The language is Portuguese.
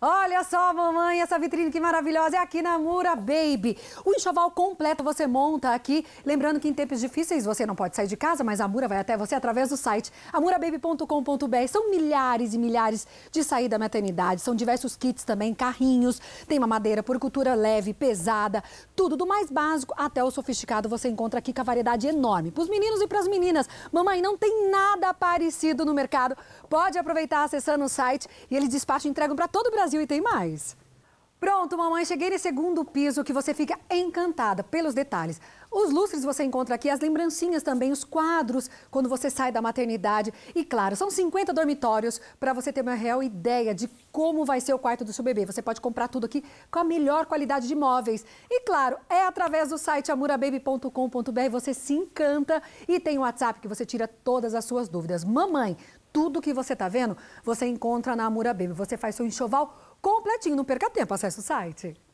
Olha só, mamãe, essa vitrine que maravilhosa é aqui na Mura Baby. O enxoval completo você monta aqui. Lembrando que em tempos difíceis você não pode sair de casa, mas a Mura vai até você através do site amurababy.com.br. São milhares e milhares de saída maternidade. São diversos kits também, carrinhos. Tem uma madeira por cultura leve, pesada, tudo do mais básico até o sofisticado. Você encontra aqui com a variedade enorme. Para os meninos e para as meninas. Mamãe, não tem nada parecido no mercado. Pode aproveitar acessando o site e eles despacham e entregam para todo o Brasil Brasil e tem mais. Pronto, mamãe, cheguei nesse segundo piso que você fica encantada pelos detalhes. Os lustres você encontra aqui, as lembrancinhas também, os quadros quando você sai da maternidade. E claro, são 50 dormitórios para você ter uma real ideia de como vai ser o quarto do seu bebê. Você pode comprar tudo aqui com a melhor qualidade de móveis. E claro, é através do site amurababy.com.br você se encanta e tem o WhatsApp que você tira todas as suas dúvidas. Mamãe, tudo que você está vendo, você encontra na Amura Baby. Você faz seu enxoval completinho, não perca tempo, acesse o site.